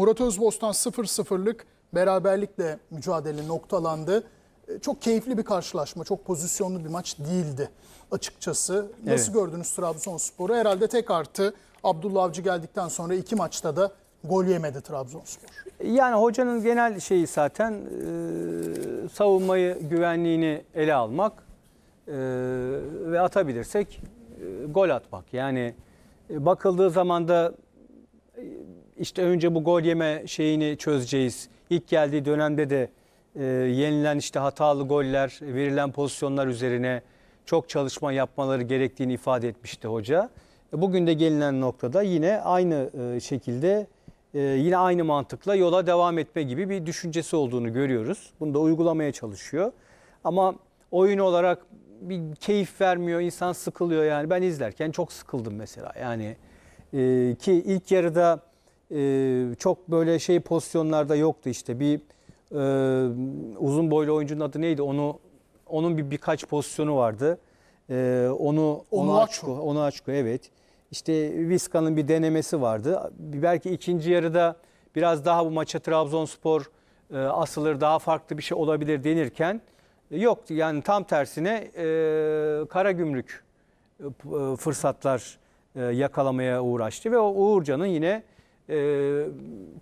Murat Özbostan 0-0'lık beraberlikle mücadele noktalandı. E, çok keyifli bir karşılaşma, çok pozisyonlu bir maç değildi açıkçası. Nasıl evet. gördünüz Trabzonspor'u? Herhalde tek artı Abdullah Avcı geldikten sonra iki maçta da gol yemedi Trabzonspor. Yani hocanın genel şeyi zaten e, savunmayı, güvenliğini ele almak e, ve atabilirsek gol atmak. Yani bakıldığı zaman da işte önce bu gol yeme şeyini çözeceğiz. İlk geldiği dönemde de e, yenilen işte hatalı goller, verilen pozisyonlar üzerine çok çalışma yapmaları gerektiğini ifade etmişti hoca. E, bugün de gelinen noktada yine aynı e, şekilde e, yine aynı mantıkla yola devam etme gibi bir düşüncesi olduğunu görüyoruz. Bunu da uygulamaya çalışıyor. Ama oyun olarak bir keyif vermiyor, insan sıkılıyor yani. Ben izlerken çok sıkıldım mesela. Yani ki ilk yarıda e, çok böyle şey pozisyonlarda yoktu işte. Bir e, uzun boylu oyuncunun adı neydi? Onu onun bir birkaç pozisyonu vardı. E, onu onu Açko, onu Açko evet. işte Viska'nın bir denemesi vardı. Belki ikinci yarıda biraz daha bu maça Trabzonspor e, asılır, daha farklı bir şey olabilir denirken e, yok Yani tam tersine e, Gümrük e, e, fırsatlar e, yakalamaya uğraştı ve o Uğurcan'ın yine e,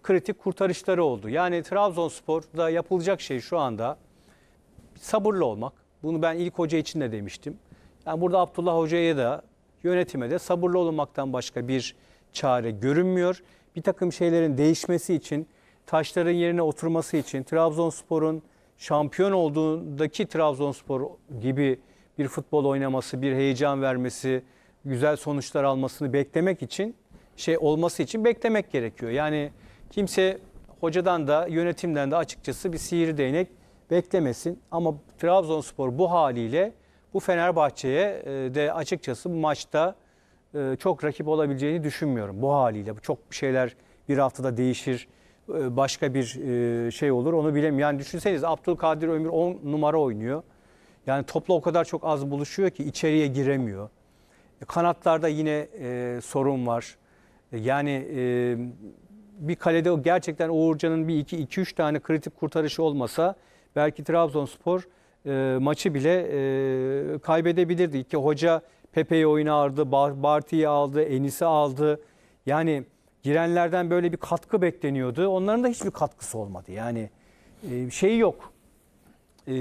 kritik kurtarışları oldu. Yani Trabzonspor'da yapılacak şey şu anda sabırlı olmak. Bunu ben ilk hoca için de demiştim. Yani burada Abdullah Hoca'ya da yönetime de sabırlı olmaktan başka bir çare görünmüyor. Bir takım şeylerin değişmesi için, taşların yerine oturması için, Trabzonspor'un şampiyon olduğundaki Trabzonspor gibi bir futbol oynaması, bir heyecan vermesi, güzel sonuçlar almasını beklemek için şey olması için beklemek gerekiyor. Yani kimse hocadan da yönetimden de açıkçası bir sihir değnek beklemesin. Ama Trabzonspor bu haliyle bu Fenerbahçe'ye e, de açıkçası bu maçta e, çok rakip olabileceğini düşünmüyorum bu haliyle. Bu çok şeyler bir haftada değişir. E, başka bir şey olur onu bilemiyorum. Yani düşünseniz Abdülkadir Ömür 10 numara oynuyor. Yani topla o kadar çok az buluşuyor ki içeriye giremiyor. Kanatlarda yine sorun var. Yani e, bir kalede gerçekten Uğurcan'ın bir iki, iki üç tane kritik kurtarışı olmasa belki Trabzonspor e, maçı bile e, kaybedebilirdi. Ki hoca Pepe'yi oyuna aldı, Barty'yi aldı, Enis'i aldı. Yani girenlerden böyle bir katkı bekleniyordu. Onların da hiçbir katkısı olmadı. Yani e, şey yok. E,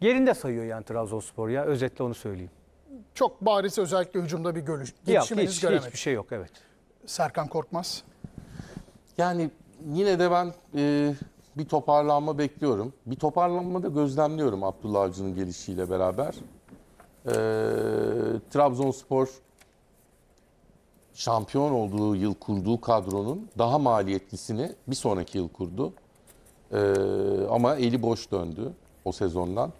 yerinde sayıyor yani Trabzonspor ya. Özetle onu söyleyeyim. Çok bariz özellikle hücumda bir gölüş, gelişiminiz hiç, Hiçbir şey yok evet. Serkan Korkmaz. Yani yine de ben e, bir toparlanma bekliyorum. Bir toparlanma da gözlemliyorum Abdullah Avcı'nın gelişiyle beraber. E, Trabzonspor şampiyon olduğu yıl kurduğu kadronun daha maliyetlisini bir sonraki yıl kurdu. E, ama eli boş döndü o sezondan.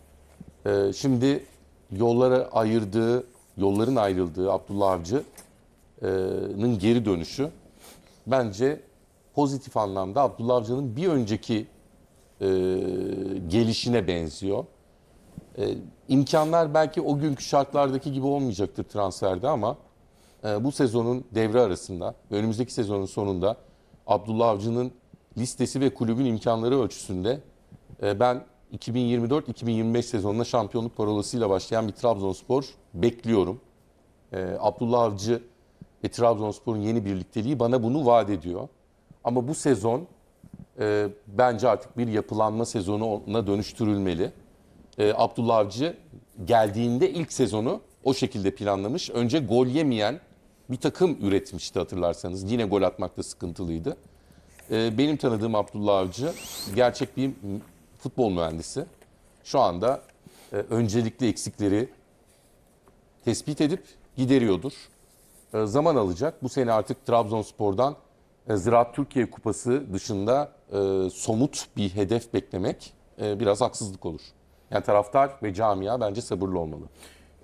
E, şimdi yollara ayırdığı, yolların ayrıldığı Abdullah Avcı'nın geri dönüşü bence pozitif anlamda Abdullah Avcı'nın bir önceki e, gelişine benziyor. E, imkanlar belki o günkü şartlardaki gibi olmayacaktır transferde ama e, bu sezonun devre arasında önümüzdeki sezonun sonunda Abdullah Avcı'nın listesi ve kulübün imkanları ölçüsünde e, ben 2024-2025 sezonuna şampiyonluk parolasıyla başlayan bir Trabzonspor bekliyorum. E, Abdullah Avcı ve Trabzonspor'un yeni birlikteliği bana bunu vaat ediyor. Ama bu sezon e, bence artık bir yapılanma sezonuna dönüştürülmeli. E, Abdullah Avcı geldiğinde ilk sezonu o şekilde planlamış. Önce gol yemeyen bir takım üretmişti hatırlarsanız. Yine gol atmakta sıkıntılıydı. E, benim tanıdığım Abdullah Avcı gerçek bir futbol mühendisi şu anda e, öncelikli eksikleri tespit edip gideriyordur. E, zaman alacak. Bu sene artık Trabzonspor'dan e, Ziraat Türkiye Kupası dışında somut bir hedef beklemek biraz haksızlık olur. Yani taraftar ve camia bence sabırlı olmalı.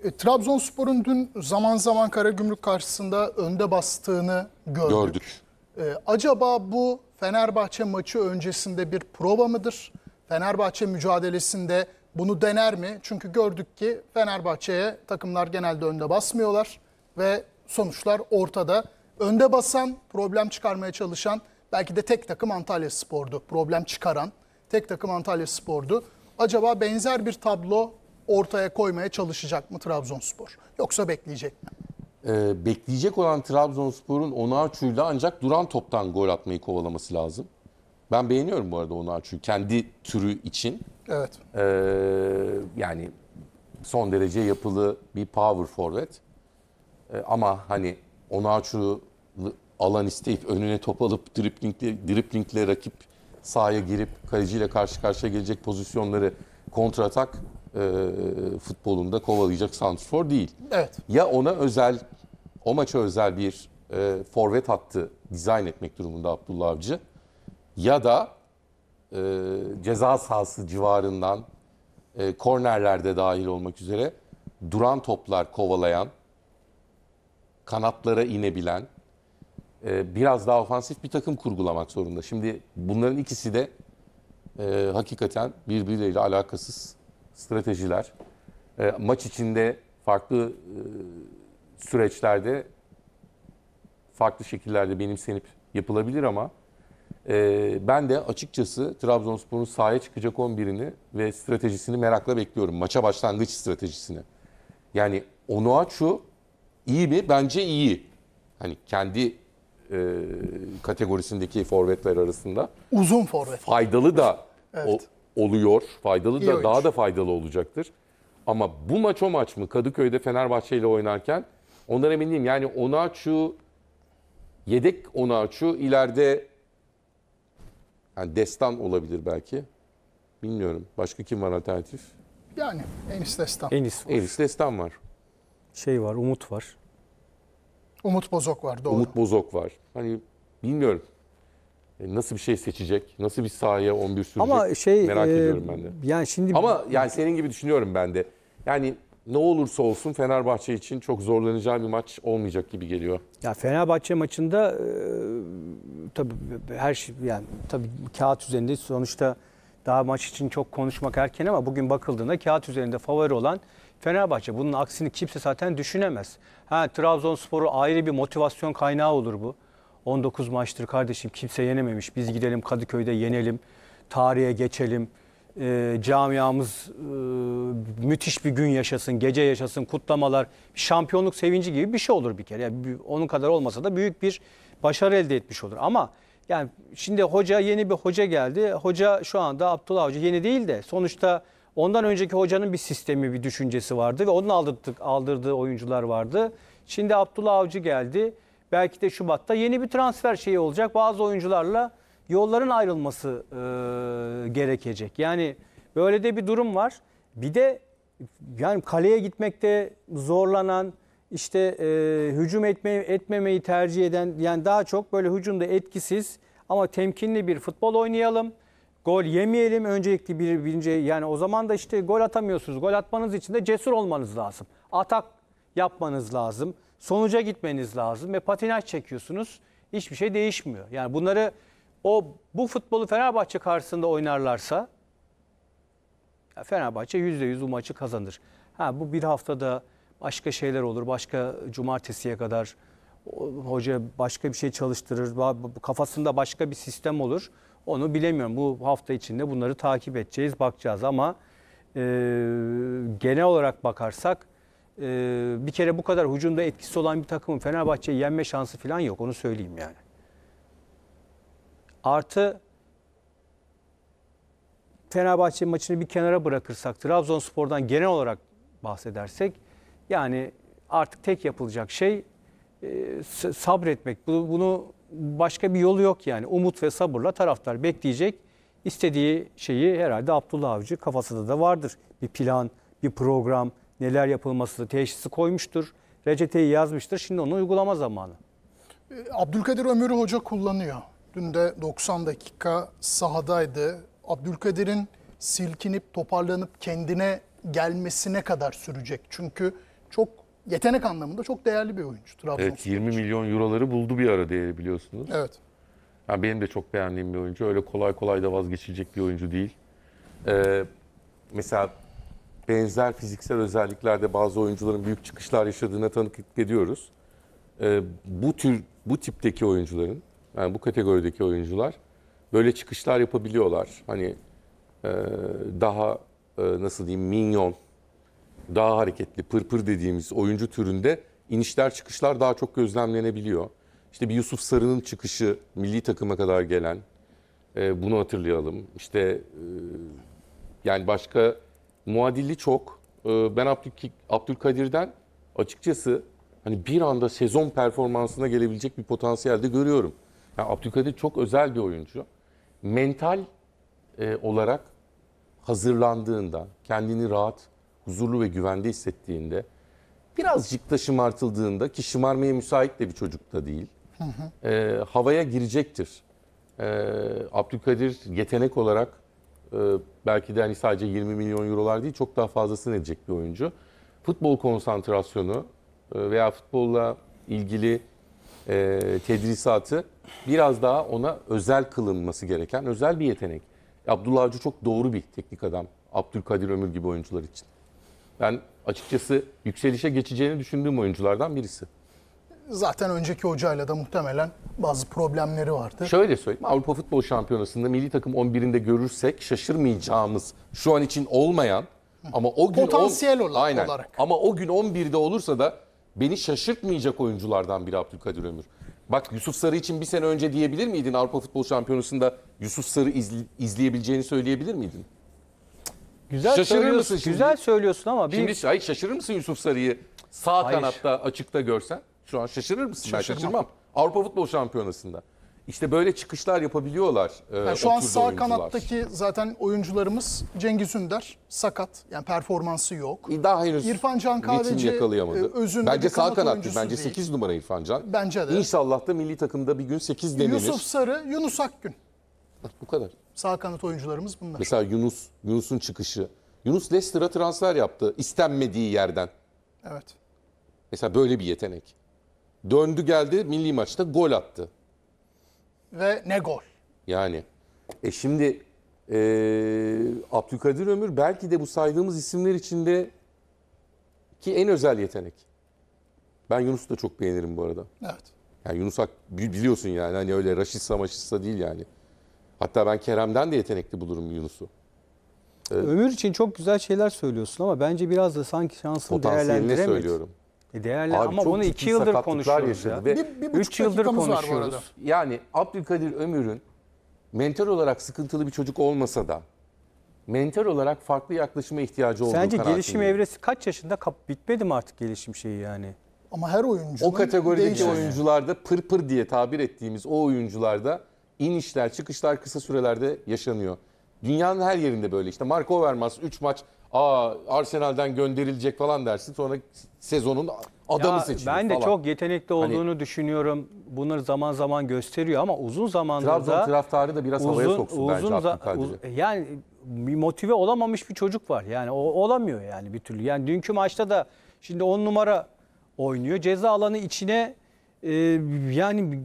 E, Trabzonspor'un dün zaman zaman Karagümrük karşısında önde bastığını gördük. gördük. E, acaba bu Fenerbahçe maçı öncesinde bir prova mıdır? Fenerbahçe mücadelesinde bunu dener mi? Çünkü gördük ki Fenerbahçe'ye takımlar genelde önde basmıyorlar ve sonuçlar ortada. Önde basan, problem çıkarmaya çalışan belki de tek takım Antalya Spor'du. Problem çıkaran tek takım Antalya Spor'du. Acaba benzer bir tablo ortaya koymaya çalışacak mı Trabzonspor? Yoksa bekleyecek mi? Ee, bekleyecek olan Trabzonspor'un Onarçu'yla ancak duran toptan gol atmayı kovalaması lazım. Ben beğeniyorum bu arada onu çünkü kendi türü için. Evet. E, yani son derece yapılı bir power forward. E, ama hani Onaçu'yu alan isteyip önüne top alıp driplingle, driplingle rakip sahaya girip kaleciyle karşı karşıya gelecek pozisyonları kontratak e, futbolunda kovalayacak santrfor değil. Evet. Ya ona özel, o maça özel bir e, forvet hattı dizayn etmek durumunda Abdullah Avcı ya da e, ceza sahası civarından e, kornerlerde dahil olmak üzere duran toplar kovalayan, kanatlara inebilen, e, biraz daha ofansif bir takım kurgulamak zorunda. Şimdi bunların ikisi de e, hakikaten birbirleriyle alakasız stratejiler. E, maç içinde farklı e, süreçlerde farklı şekillerde benimsenip yapılabilir ama ee, ben de açıkçası Trabzonspor'un sahaya çıkacak 11'ini ve stratejisini merakla bekliyorum. Maça başlangıç stratejisini. Yani Onuachu iyi mi? Bence iyi. Hani kendi e, kategorisindeki forvetler arasında. Uzun forvet. Faydalı da evet. o, oluyor. Faydalı iyi da oyuncu. daha da faydalı olacaktır. Ama bu maç o maç mı? Kadıköy'de Fenerbahçe ile oynarken ondan emin değilim. Yani Onuachu, yedek Onuachu ileride yani destan olabilir belki. Bilmiyorum. Başka kim var alternatif? Yani Enis Destan. Enis var. Enis Destan var. Şey var, Umut var. Umut Bozok var doğru. Umut Bozok var. Hani bilmiyorum. E, nasıl bir şey seçecek? Nasıl bir sahaya 11 sürecek? Ama şey merak e, ediyorum ben de. Yani şimdi Ama yani senin gibi düşünüyorum ben de. Yani ne olursa olsun Fenerbahçe için çok zorlanacağı bir maç olmayacak gibi geliyor. Ya Fenerbahçe maçında e, tabii her şey yani tabii kağıt üzerinde sonuçta daha maç için çok konuşmak erken ama bugün bakıldığında kağıt üzerinde favori olan Fenerbahçe. Bunun aksini kimse zaten düşünemez. Ha Trabzonspor'u ayrı bir motivasyon kaynağı olur bu. 19 maçtır kardeşim kimse yenememiş. Biz gidelim Kadıköy'de yenelim. Tarihe geçelim e, camiamız e, müthiş bir gün yaşasın, gece yaşasın, kutlamalar, şampiyonluk sevinci gibi bir şey olur bir kere. Yani onun kadar olmasa da büyük bir başarı elde etmiş olur. Ama yani şimdi hoca yeni bir hoca geldi. Hoca şu anda Abdullah Hoca yeni değil de sonuçta ondan önceki hocanın bir sistemi, bir düşüncesi vardı ve onun aldırdık, aldırdığı oyuncular vardı. Şimdi Abdullah Avcı geldi. Belki de Şubat'ta yeni bir transfer şeyi olacak. Bazı oyuncularla yolların ayrılması e, gerekecek. Yani böyle de bir durum var. Bir de yani kaleye gitmekte zorlanan, işte e, hücum etme, etmemeyi tercih eden, yani daha çok böyle hücumda etkisiz ama temkinli bir futbol oynayalım. Gol yemeyelim öncelikli bir, birinci. Yani o zaman da işte gol atamıyorsunuz. Gol atmanız için de cesur olmanız lazım. Atak yapmanız lazım. Sonuca gitmeniz lazım ve patinaj çekiyorsunuz. Hiçbir şey değişmiyor. Yani bunları o bu futbolu Fenerbahçe karşısında oynarlarsa Fenerbahçe %100 bu maçı kazanır. Ha, bu bir haftada başka şeyler olur. Başka cumartesiye kadar hoca başka bir şey çalıştırır. Kafasında başka bir sistem olur. Onu bilemiyorum. Bu hafta içinde bunları takip edeceğiz, bakacağız ama e, genel olarak bakarsak e, bir kere bu kadar hücumda etkisi olan bir takımın Fenerbahçe'yi yenme şansı falan yok. Onu söyleyeyim yani. Artı Fenerbahçe maçını bir kenara bırakırsak, Trabzonspor'dan genel olarak bahsedersek yani artık tek yapılacak şey e, sabretmek. Bunu, bunu başka bir yolu yok yani. Umut ve sabırla taraftar bekleyecek. İstediği şeyi herhalde Abdullah Avcı kafasında da vardır. Bir plan, bir program, neler yapılması, teşhisi koymuştur. Reçeteyi yazmıştır. Şimdi onun uygulama zamanı. Abdülkadir Ömür hoca kullanıyor. Dün de 90 dakika sahadaydı. Abdülkadir'in silkinip toparlanıp kendine gelmesine kadar sürecek. Çünkü çok yetenek anlamında çok değerli bir oyuncu Trabzonspor Evet 20 milyon euroları buldu bir ara değeri biliyorsunuz. Evet. Yani benim de çok beğendiğim bir oyuncu. Öyle kolay kolay da vazgeçilecek bir oyuncu değil. Ee, mesela benzer fiziksel özelliklerde bazı oyuncuların büyük çıkışlar yaşadığına tanıklık ediyoruz. Ee, bu tür bu tipteki oyuncuların yani bu kategorideki oyuncular böyle çıkışlar yapabiliyorlar. Hani e, daha e, nasıl diyeyim minyon, daha hareketli, pırpır dediğimiz oyuncu türünde inişler çıkışlar daha çok gözlemlenebiliyor. İşte bir Yusuf Sarı'nın çıkışı milli takıma kadar gelen e, bunu hatırlayalım. İşte e, yani başka muadilli çok. E, ben Abdülkadir'den açıkçası hani bir anda sezon performansına gelebilecek bir potansiyelde görüyorum. Yani Abdülkadir çok özel bir oyuncu. Mental e, olarak hazırlandığında, kendini rahat, huzurlu ve güvende hissettiğinde, birazcık da şımartıldığında ki şımarmaya müsait de bir çocuk da değil, hı hı. E, havaya girecektir. E, Abdülkadir yetenek olarak e, belki de hani sadece 20 milyon eurolar değil çok daha fazlasını edecek bir oyuncu. Futbol konsantrasyonu e, veya futbolla ilgili e, tedrisatı biraz daha ona özel kılınması gereken özel bir yetenek. Abdullah Avcı çok doğru bir teknik adam. Abdülkadir Ömür gibi oyuncular için. Ben açıkçası yükselişe geçeceğini düşündüğüm oyunculardan birisi. Zaten önceki hocayla da muhtemelen bazı problemleri vardı. Şöyle söyleyeyim Avrupa Futbol Şampiyonası'nda milli takım 11'inde görürsek şaşırmayacağımız şu an için olmayan ama o gün potansiyel on, olarak. Aynen. Ama o gün 11'de olursa da beni şaşırtmayacak oyunculardan biri Abdülkadir Ömür. Bak Yusuf Sarı için bir sene önce diyebilir miydin Avrupa Futbol Şampiyonası'nda Yusuf Sarı izli, izleyebileceğini söyleyebilir miydin? Güzel şaşırır mısın şimdi? Güzel söylüyorsun ama bir... Şimdi hayır, şaşırır mısın Yusuf Sarı'yı sağ hayır. kanatta açıkta görsen? Şu an şaşırır mısın? Şaşırmam. Ben şaşırmam. Avrupa Futbol Şampiyonası'nda. İşte böyle çıkışlar yapabiliyorlar. E, yani şu an sağ oyuncular. kanattaki zaten oyuncularımız Cengiz Ünder sakat. Yani performansı yok. E, daha henüz İrfan Can Kahveci e, yakalayamadı. özünde Bence sağ kanat kanattı. Bence 8 numara İrfan Can. Bence de. İnşallah da milli takımda bir gün 8 denilir. Yusuf Sarı, Yunus Akgün. Bak bu kadar. Sağ kanat oyuncularımız bunlar. Mesela Yunus, Yunus'un çıkışı. Yunus Leicester'a transfer yaptı istenmediği yerden. Evet. Mesela böyle bir yetenek. Döndü geldi milli maçta gol attı ve ne gol. Yani e şimdi e, Abdülkadir Ömür belki de bu saydığımız isimler içinde ki en özel yetenek. Ben Yunus'u da çok beğenirim bu arada. Evet. Yani Yunus Ak biliyorsun yani hani öyle raşitsa maşitsa değil yani. Hatta ben Kerem'den de yetenekli bulurum Yunus'u. Evet. Ömür için çok güzel şeyler söylüyorsun ama bence biraz da sanki şansını değerlendiremedi. söylüyorum. E, değerli Abi ama bunu iki yıldır konuşuyoruz yaşadı ya. Ve Bir, bir buçuk Üç yıldır dakikamız var konuşuyoruz. Yani Abdülkadir Ömür'ün mental olarak sıkıntılı bir çocuk olmasa da mental olarak farklı yaklaşıma ihtiyacı olduğu Sence kanaatindeyim. gelişim evresi kaç yaşında kap bitmedi mi artık gelişim şeyi yani? Ama her oyuncu O kategorideki değişir. oyuncularda pır pır diye tabir ettiğimiz o oyuncularda inişler çıkışlar kısa sürelerde yaşanıyor. Dünyanın her yerinde böyle işte. Marco Overmars 3 maç aa Arsenal'den gönderilecek falan dersin. Sonra sezonun adamı seçilir Ben de çok yetenekli hani olduğunu hani, düşünüyorum. Bunları zaman zaman gösteriyor ama uzun zamandır Trabzon da... Trabzon taraftarı da biraz uzun, havaya soksun uzun bence Abdülkadir'i. Uz, yani motive olamamış bir çocuk var. Yani o olamıyor yani bir türlü. Yani dünkü maçta da şimdi 10 numara oynuyor. Ceza alanı içine ee, yani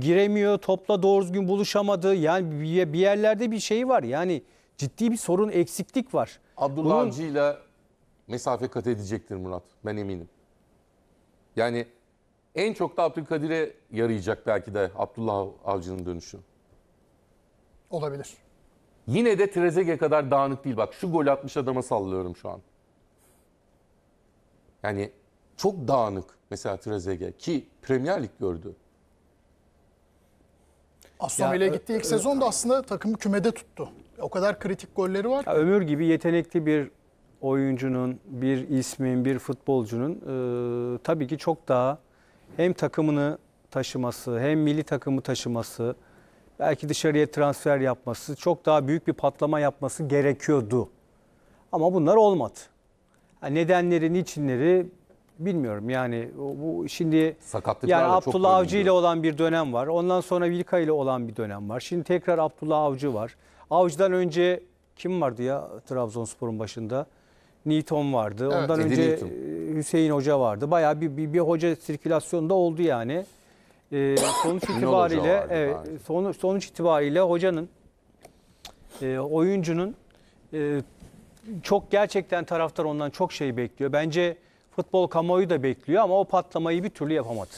giremiyor, topla doğru düzgün buluşamadı. Yani bir yerlerde bir şey var. Yani ciddi bir sorun, eksiklik var. Abdullah Bunun... Avcı ile mesafe kat edecektir Murat. Ben eminim. Yani en çok da Abdülkadir'e yarayacak belki de Abdullah Avcı'nın dönüşü. Olabilir. Yine de Trezeguet kadar dağınık değil. Bak şu gol atmış adama sallıyorum şu an. Yani çok dağınık mesela Trezeguet ki Premier Lig gördü. Aston Villa'ya gitti ilk sezonda aslında takımı kümede tuttu. O kadar kritik golleri var. Ya ömür gibi yetenekli bir oyuncunun, bir ismin, bir futbolcunun e, tabii ki çok daha hem takımını taşıması, hem milli takımı taşıması, belki dışarıya transfer yapması, çok daha büyük bir patlama yapması gerekiyordu. Ama bunlar olmadı. Yani nedenleri, niçinleri bilmiyorum yani bu şimdi yani da Abdullah Avcı ile olan bir dönem var. Ondan sonra Vilka ile olan bir dönem var. Şimdi tekrar Abdullah Avcı var. Avcı'dan önce kim vardı ya Trabzonspor'un başında? Newton vardı. Evet, Ondan önce Newton. E, Hüseyin Hoca vardı. Bayağı bir, bir, bir hoca sirkülasyonda oldu yani. E, sonuç Ünal itibariyle evet, sonuç, sonuç itibariyle hocanın e, oyuncunun e, çok gerçekten taraftar ondan çok şey bekliyor. Bence Futbol kamuoyu da bekliyor ama o patlamayı bir türlü yapamadı.